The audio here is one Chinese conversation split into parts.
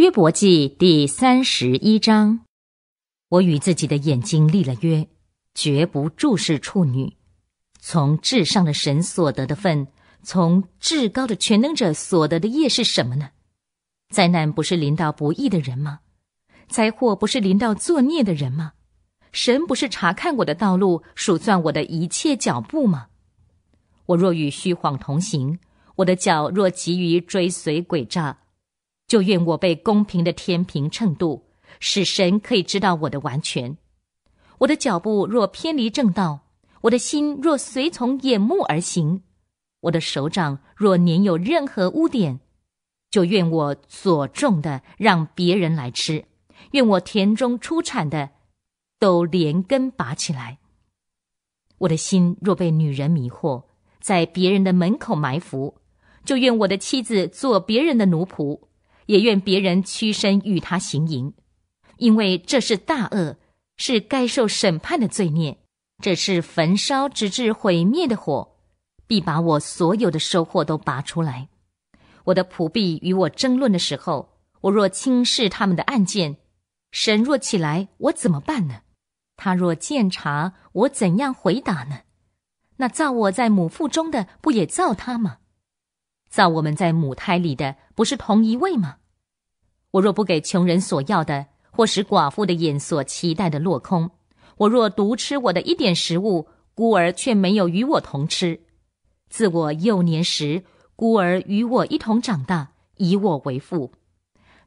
约伯记第三十一章，我与自己的眼睛立了约，绝不注视处女。从至上的神所得的份，从至高的全能者所得的业是什么呢？灾难不是临到不义的人吗？灾祸不是临到作孽的人吗？神不是查看我的道路，数算我的一切脚步吗？我若与虚晃同行，我的脚若急于追随诡诈。就愿我被公平的天平称度，使神可以知道我的完全。我的脚步若偏离正道，我的心若随从眼目而行，我的手掌若粘有任何污点，就愿我所种的让别人来吃，愿我田中出产的都连根拔起来。我的心若被女人迷惑，在别人的门口埋伏，就愿我的妻子做别人的奴仆。也愿别人屈身与他行淫，因为这是大恶，是该受审判的罪孽。这是焚烧直至毁灭的火，必把我所有的收获都拔出来。我的仆婢与我争论的时候，我若轻视他们的案件，审若起来，我怎么办呢？他若见察我，怎样回答呢？那造我在母腹中的，不也造他吗？造我们在母胎里的，不是同一位吗？我若不给穷人所要的，或使寡妇的眼所期待的落空；我若独吃我的一点食物，孤儿却没有与我同吃。自我幼年时，孤儿与我一同长大，以我为父。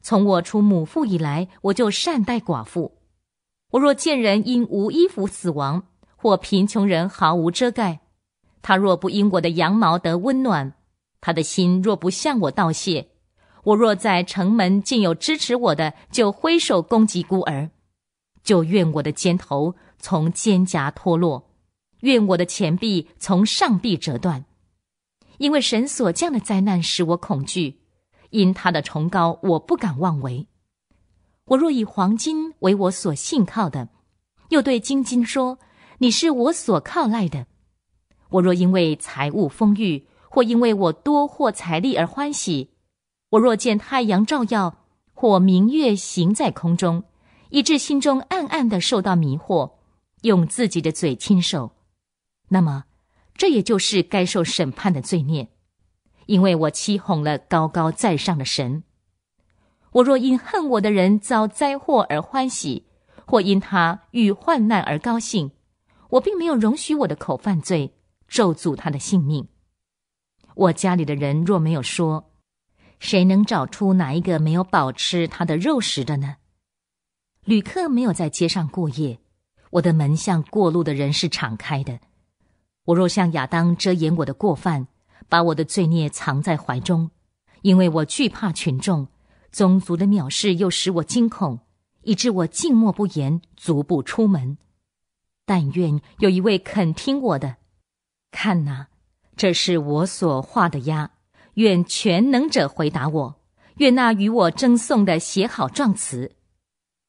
从我出母腹以来，我就善待寡妇。我若见人因无衣服死亡，或贫穷人毫无遮盖，他若不因我的羊毛得温暖，他的心若不向我道谢。我若在城门竟有支持我的，就挥手攻击孤儿，就愿我的肩头从肩胛脱落，愿我的前臂从上臂折断，因为神所降的灾难使我恐惧，因他的崇高我不敢妄为。我若以黄金为我所信靠的，又对金金说：“你是我所靠赖的。”我若因为财物丰裕，或因为我多获财力而欢喜。我若见太阳照耀，或明月行在空中，以致心中暗暗的受到迷惑，用自己的嘴亲手，那么这也就是该受审判的罪孽，因为我欺哄了高高在上的神。我若因恨我的人遭灾祸而欢喜，或因他遇患难而高兴，我并没有容许我的口犯罪咒诅他的性命。我家里的人若没有说。谁能找出哪一个没有饱吃他的肉食的呢？旅客没有在街上过夜，我的门向过路的人是敞开的。我若向亚当遮掩我的过犯，把我的罪孽藏在怀中，因为我惧怕群众，宗族的藐视又使我惊恐，以致我静默不言，足不出门。但愿有一位肯听我的。看哪，这是我所画的鸭。愿全能者回答我，愿那与我争讼的写好状词，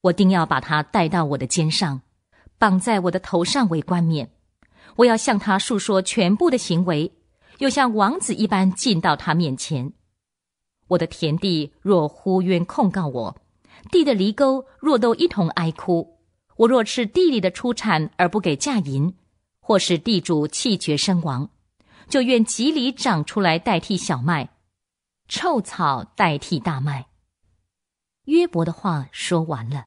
我定要把它带到我的肩上，绑在我的头上为冠冕。我要向他述说全部的行为，又像王子一般进到他面前。我的田地若呼冤控告我，地的犁沟若都一同哀哭，我若吃地里的出产而不给嫁银，或是地主气绝身亡。就愿吉藜长出来代替小麦，臭草代替大麦。约伯的话说完了。